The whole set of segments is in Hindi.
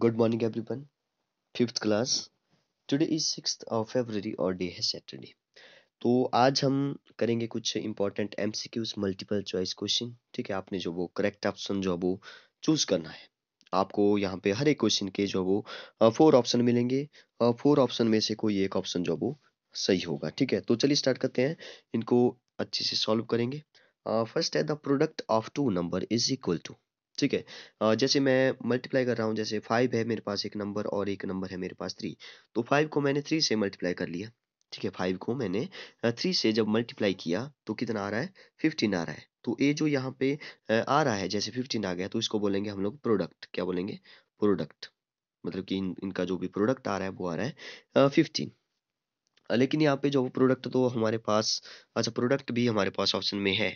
Good morning everyone. Fifth class today is six of February और डे है सैटरडे तो आज हम करेंगे कुछ important MCQs multiple choice question ठीक है आपने जो वो करेक्ट ऑप्शन जो वो चूज करना है आपको यहाँ पे हर एक क्वेश्चन के जो वो फोर ऑप्शन मिलेंगे फोर ऑप्शन में से कोई एक ऑप्शन जो वो सही होगा ठीक है तो चलिए स्टार्ट करते हैं इनको अच्छे से सॉल्व करेंगे फर्स्ट है the product of two number is equal to ठीक है जैसे मैं मल्टीप्लाई कर रहा हूँ जैसे फाइव है मेरे पास एक नंबर और एक नंबर है मेरे पास थ्री तो फाइव को मैंने थ्री से मल्टीप्लाई कर लिया ठीक है फाइव को मैंने थ्री से जब मल्टीप्लाई किया तो कितना आ रहा है फिफ्टीन आ रहा है तो ये जो यहाँ पे आ रहा है जैसे फिफ्टीन आ गया तो इसको बोलेंगे हम लोग प्रोडक्ट क्या बोलेंगे प्रोडक्ट मतलब कि इन, इनका जो भी प्रोडक्ट आ रहा है वो आ रहा है फिफ्टीन लेकिन यहाँ पे जो प्रोडक्ट तो हमारे पास अच्छा प्रोडक्ट भी हमारे पास ऑप्शन में है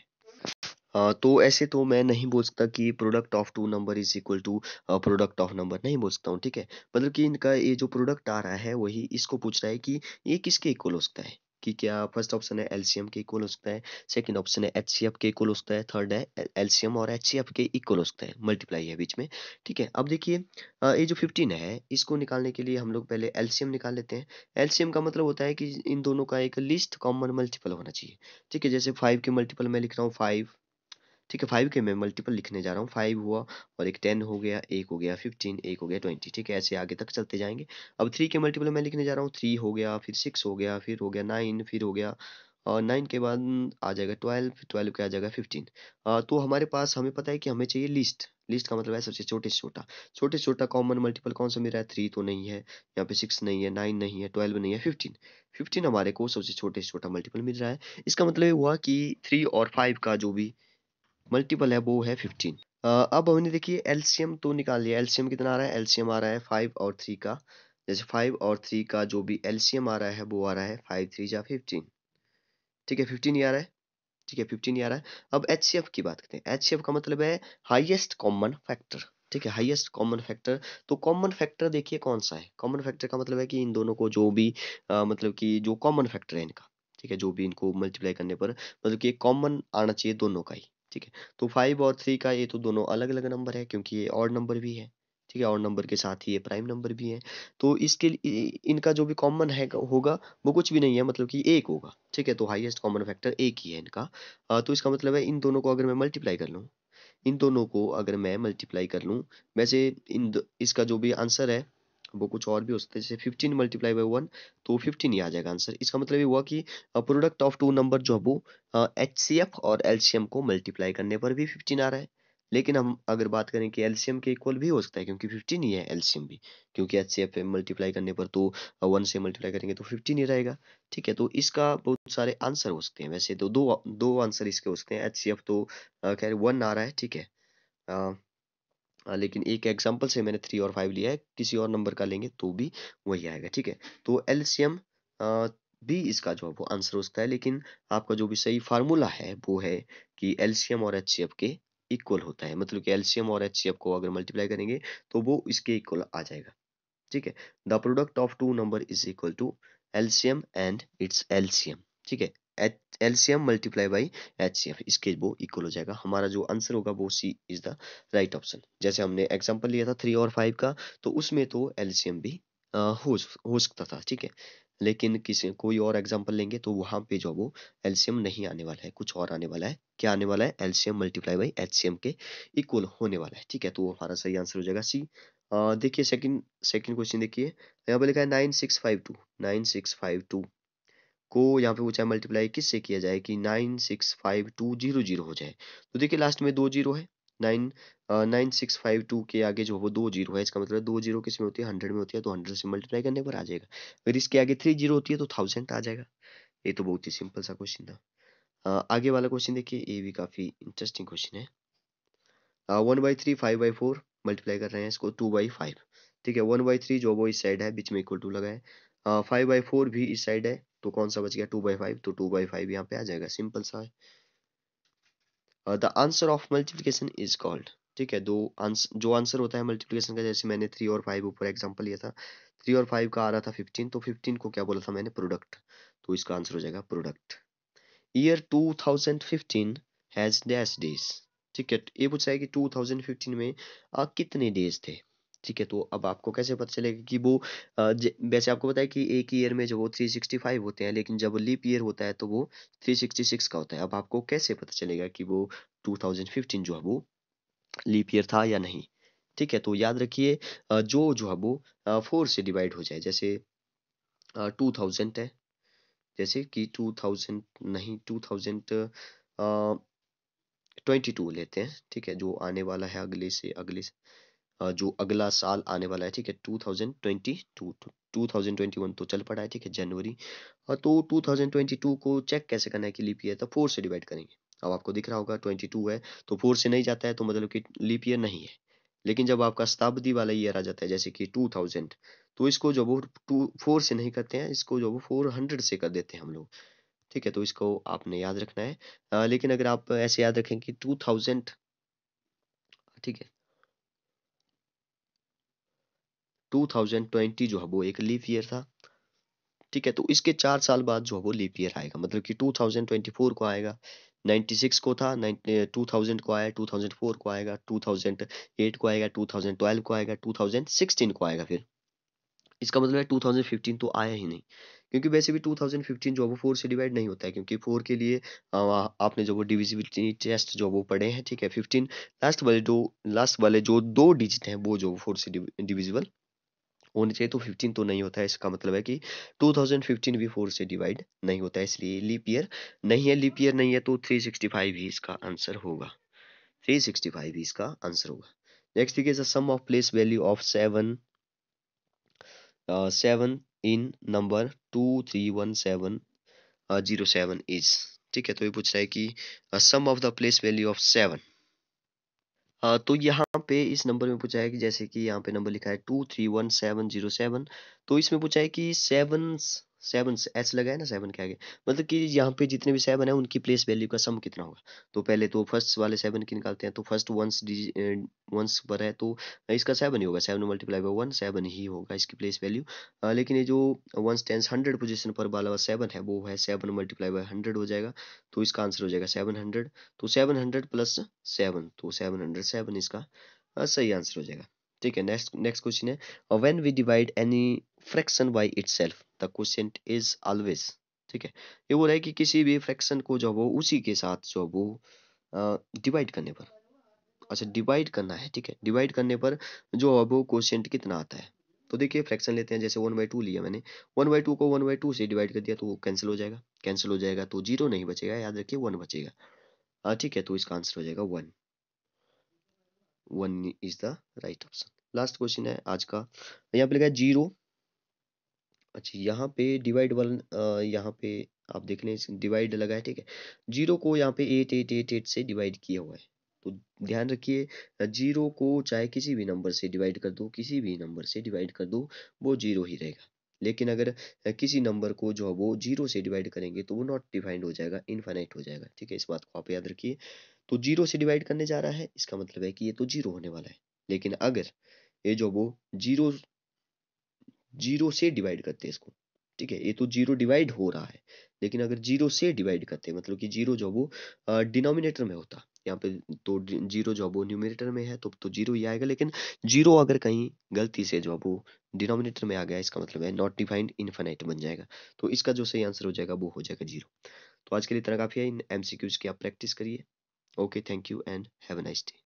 तो ऐसे तो मैं नहीं बोल सकता कि product of two number is equal to product of number नहीं बोल सकता हूँ, ठीक है? मतलब कि इनका ये जो प्रोडक्ट आ रहा है वही इसको पूछ रहा है कि ये किसके इक्वल हो सकता है? कि क्या फर्स्ट ऑप्शन है एलसीएम के इक्वल हो सकता है, सेकंड ऑप्शन है एचसीएफ के इक्वल हो सकता है, थर्ड है एलसीएम और एचसीएफ के इक्वल हो सकता है, मल्टीप्लाई है बीच में, ठीक है? अब देखिए ये जो 15 है इसको निकालने के लिए हम लोग पहले एलसीएम निकाल लेते हैं। एलसीएम का मतलब होता है कि इन दोनों का एक लिस्ट कॉमन मल्टीपल होना चाहिए, ठीक है? जैसे फाइव के मल्टीपल मैं लिख रहा हूँ फाइव ठीक है फाइव के मैं मल्टीपल लिखने जा रहा हूँ फाइव हुआ और एक टेन हो गया एक हो गया फिफ्टीन एक हो गया ट्वेंटी ठीक है ऐसे आगे तक चलते जाएंगे अब थ्री के मल्टीपल मैं लिखने जा रहा हूँ थ्री हो गया फिर सिक्स हो गया फिर हो गया नाइन फिर हो गया और नाइन के बाद आ जाएगा ट्वेल्व ट्वेल्व के आ जाएगा फिफ्टीन तो हमारे पास हमें पता है कि हमें चाहिए लिस्ट लिस्ट का मतलब है सबसे छोटे से छोटा छोटे से छोटा कॉमन मल्टीपल कौन सा मेरा है थ्री तो नहीं है यहाँ पे सिक्स नहीं है नाइन नहीं है ट्वेल्व नहीं है फिफ्टीन फिफ्टीन हमारे को सबसे छोटे से छोटा मल्टीपल मिल रहा है इसका मतलब ये हुआ कि थ्री और फाइव का जो भी मल्टीपल है वो है फिफ्टीन अब हमने देखिए एलसीएम तो निकाल लिया एलसीएम कितना आ रहा है एलसीएम आ रहा है फाइव और थ्री का जैसे फाइव और थ्री का जो भी एलसीएम आ रहा है वो आ रहा है फाइव थ्री या फिफ्टीन ठीक है फिफ्टीन ही आ रहा है ठीक है फिफ्टीन ही आ रहा है अब एच की बात करते हैं एच का मतलब है हाइएस्ट कॉमन फैक्टर ठीक है हाईएस्ट कॉमन फैक्टर तो कॉमन फैक्टर देखिए कौन सा है कॉमन फैक्टर का मतलब है कि इन दोनों को जो भी आ, मतलब कि जो कॉमन फैक्टर है इनका ठीक है जो भी इनको मल्टीप्लाई करने पर मतलब कि कॉमन आना चाहिए दोनों का ही ठीक है तो फाइव और थ्री का ये तो दोनों अलग अलग नंबर है क्योंकि ये और नंबर भी है ठीक है और नंबर के साथ ही ये प्राइम नंबर भी है तो इसके इनका जो भी कॉमन है होगा वो कुछ भी नहीं है मतलब कि एक होगा ठीक है तो हाईएस्ट कॉमन फैक्टर एक ही है इनका तो इसका मतलब है इन दोनों को अगर मैं मल्टीप्लाई कर लूँ इन दोनों को अगर मैं मल्टीप्लाई कर लूँ वैसे इन इसका जो भी आंसर है वो कुछ और भी हो सकता है जैसे फिफ्टीन मल्टीप्लाई बाई वन तो फिफ्टीन ही आ जाएगा आंसर इसका मतलब ये हुआ कि प्रोडक्ट ऑफ टू नंबर जो है वो एच सी एफ और एल सी एम को मल्टीप्लाई करने पर भी फिफ्टीन आ रहा है लेकिन हम अगर बात करें कि एलसीएम के इक्वल भी हो सकता है क्योंकि फिफ्टीन ही है एलसीएम भी क्योंकि एच सी एफ मल्टीप्लाई करने पर तो वन से मल्टीप्लाई करेंगे तो फिफ्टीन ही रहेगा ठीक है तो इसका बहुत सारे आंसर हो सकते हैं वैसे तो दो दो आंसर इसके हो सकते हैं एच सी एफ तो खैर वन आ रहा है ठीक है लेकिन एक एग्जाम्पल से मैंने थ्री और फाइव लिया है किसी और नंबर का लेंगे तो भी वही आएगा ठीक है तो एलसीएम भी इसका जो है वो आंसर हो सकता है लेकिन आपका जो भी सही फार्मूला है वो है कि एलसीएम और एच के इक्वल होता है मतलब कि एलसीएम और एच को अगर मल्टीप्लाई करेंगे तो वो इसके इक्वल आ जाएगा ठीक है the product of two number is equal to LCM and its LCM ठीक है L C M multiply by H C F इसके वो इक्वल हो जाएगा हमारा जो आंसर होगा वो C is the right option जैसे हमने एग्जाम्पल लिया था थ्री और फाइव का तो उसमें तो एल सी एम भी हो सकता था ठीक है लेकिन किसी कोई और एग्जाम्पल लेंगे तो वहाँ पे जो वो एलसीएम नहीं आने वाला है कुछ और आने वाला है क्या आने वाला है एलसीएम मल्टीप्लाई बाई एचसीएम के इक्वल होने वाला है ठीक है तो वो हमारा सही आंसर हो जाएगा सी देखिए सेकंड सेकंड क्वेश्चन देखिए यहाँ पे लिखा है nine six five two nine six five two को यहाँ पे पूछा है मल्टीप्लाई किससे किया जाए कि nine six five two zero zero हो जाए तो देखिए लास्ट में दो जीरो है nine nine six five two के आगे जो वो दो जीरो है इसका मतलब दो जीरो किस में होती है हंड्रेड में होती है तो हंड्रेड से मल्टीप्लाई करने पर आ जाएगा अगर इसके आगे थ्री जीरो होती है तो थाउजेंड आ जाएगा ये तो बहुत ही सिंपल सा क्वेश्चन था uh, आगे वाला क्वेश्चन देखिए ये भी काफ़ी इंटरेस्टिंग क्वेश्चन है one by three five by four multiply कर रहे हैं इसको टू बाई फाइव ठीक है वन बाई थ्री जो वो इस साइड है बीच में इक्वल टू लगाए फाइव बाई फोर भी इस साइड है तो कौन सा बच गया टू बाई फाइव तो टू बाई फाइव यहाँ पे आ जाएगा सिंपल सा है the answer of multiplication is called ठीक है दो आंसर जो आंसर होता है मल्टीप्लीकेशन का जैसे मैंने थ्री और फाइव ऊपर एग्जाम्पल लिया था थ्री और फाइव का आ रहा था फिफ्टीन तो फिफ्टीन को क्या बोला था मैंने प्रोडक्ट तो इसका आंसर हो जाएगा product year two thousand fifteen has dash days ठीक है ये पूछा है कि टू थाउजेंड फिफ्टीन में आ, कितने डेज थे ठीक है तो अब आपको कैसे पता चलेगा कि वो वैसे आपको पता है कि एक ईयर में जब वो थ्री सिक्सटी फाइव होते हैं लेकिन जब लीप ईयर होता है तो वो थ्री सिक्सटी सिक्स का होता है अब आपको कैसे पता चलेगा कि वो टू थाउजेंड फिफ्टीन जो है वो लीप ईयर था या नहीं ठीक है तो याद रखिए जो जो है वो फोर से डिवाइड हो जाए जैसे टू थाउजेंड है जैसे कि टू थाउजेंड नहीं टू थाउजेंड ट्वेंटी टू लेते हैं ठीक है जो आने वाला है अगले से अगले से जो अगला साल आने वाला है ठीक है two thousand twenty two two thousand twenty one तो चल पड़ा है ठीक है जनवरी तो टू थाउजेंड ट्वेंटी टू को चेक कैसे करना है कि लीप ईयर था फोर से डिवाइड करेंगे अब आपको दिख रहा होगा ट्वेंटी टू है तो फोर से नहीं जाता है तो मतलब कि लीप ईयर नहीं है लेकिन जब आपका शताब्दी वाला ईयर आ जाता है जैसे कि टू थाउजेंड तो इसको जो वो टू फोर से नहीं करते हैं इसको जो वो फोर हंड्रेड से कर देते हैं हम लोग ठीक है तो इसको आपने याद रखना है आ, लेकिन अगर आप ऐसे याद रखें कि टू थाउजेंड ठीक है 2020 जो है वो एक लीप ईयर था ठीक है तो इसके चार साल बाद जो है वो लीप ईयर आएगा मतलब कि 2024 को आएगा 96 को था 2000 को आया 2004 को आएगा 2008 को आएगा 2012 को आएगा 2016 को आएगा फिर इसका मतलब है 2015 तो आया ही नहीं क्योंकि वैसे भी 2015 जो है वो फोर से डिवाइड नहीं होता है क्योंकि फोर के लिए आपने जो वो डिविजिबिलिटी टेस्ट जो वो पढ़े हैं ठीक है 15 लास्ट वाले जो लास्ट वाले जो दो डिजिट हैं वो जो फोर से डिविजिबल होने चाहिए तो 15 तो नहीं होता है इसका मतलब है कि 2015 भी 4 से डिवाइड नहीं होता है इसलिए लीप ईयर नहीं है लीप ईयर नहीं है तो 365 सिक्सटी ही इसका आंसर होगा 365 सिक्सटी ही इसका आंसर होगा नेक्स्ट देखिए sum of place value of seven seven in number two three one seven zero seven is ठीक है तो ये पूछ रहा है कि sum of the place value of seven तो यहाँ पे इस नंबर में पूछा है कि जैसे कि यहाँ पे नंबर लिखा है two three one seven zero seven तो इसमें पूछा है कि सेवन सेवन एच लगा ना सेवन के आगे मतलब कि यहाँ पे जितने भी सेवन है उनकी प्लेस वैल्यू का सम कितना होगा तो पहले तो फर्स्ट वाले सेवन की निकालते हैं तो फर्स्ट वंस वंस पर है तो eh, इसका सेवन ही होगा seven multiply by one seven ही होगा इसकी प्लेस वैल्यू लेकिन ये जो वंस टेंस हंड्रेड पोजिशन पर वाला सेवन है वो है सेवन मल्टीप्लाई बाई हंड्रेड हो जाएगा तो इसका आंसर हो जाएगा सेवन हंड्रेड तो सेवन हंड्रेड प्लस सेवन तो सेवन हंड्रेड सेवन इसका सही आंसर हो जाएगा ठीक है नेक्स्ट नेक्स्ट क्वेश्चन है when we divide any fraction by itself the question is always ठीक है ये बोल रहा है कि किसी भी फ्रैक्शन को जो वो उसी के साथ जो वो डिवाइड करने पर अच्छा डिवाइड करना है ठीक है डिवाइड करने पर जो अब क्वेश्चन कितना आता है तो देखिए फ्रैक्शन लेते हैं जैसे वन बाई टू लिया मैंने वन बाई टू को वन बाई टू से डिवाइड कर दिया तो वो कैंसिल हो जाएगा कैंसिल हो जाएगा तो जीरो नहीं बचेगा याद रखिए वन बचेगा ठीक है तो इसका आंसर हो जाएगा one one is the right option last question है आज का यहाँ पे लिखा है जीरो अच्छा यहाँ पे डिवाइड वन यहाँ पे आप देख लें डिवाइड लगा है ठीक है जीरो को यहाँ पे एट एट एट एट से डिवाइड किया हुआ है तो ध्यान रखिए जीरो को चाहे किसी भी नंबर से डिवाइड कर दो किसी भी नंबर से डिवाइड कर दो वो जीरो ही रहेगा लेकिन अगर किसी नंबर को जो है वो जीरो से डिवाइड करेंगे तो वो नॉट डिफाइंड हो जाएगा इनफाइनाइट हो जाएगा ठीक है इस बात को आप याद रखिए तो जीरो से डिवाइड करने जा रहा है इसका मतलब है कि ये तो जीरो होने वाला है लेकिन अगर ये जो वो जीरो जीरो से डिवाइड करते हैं इसको ठीक है ये तो जीरो डिवाइड हो रहा है लेकिन अगर जीरो से डिवाइड करते हैं मतलब कि जीरो जो वो डिनोमिनेटर में होता यहाँ पे तो जीरो जो वो न्यूमिनेटर में है तो तो जीरो ही आएगा लेकिन जीरो अगर कहीं गलती से जो वो डिनोमिनेटर में आ गया इसका मतलब है नॉट डिफाइंड इनफाइनाइट बन जाएगा तो इसका जो सही आंसर हो जाएगा वो हो जाएगा जीरो तो आज के लिए इतना काफ़ी है इन एम की आप प्रैक्टिस करिए okay thank you and have a nice day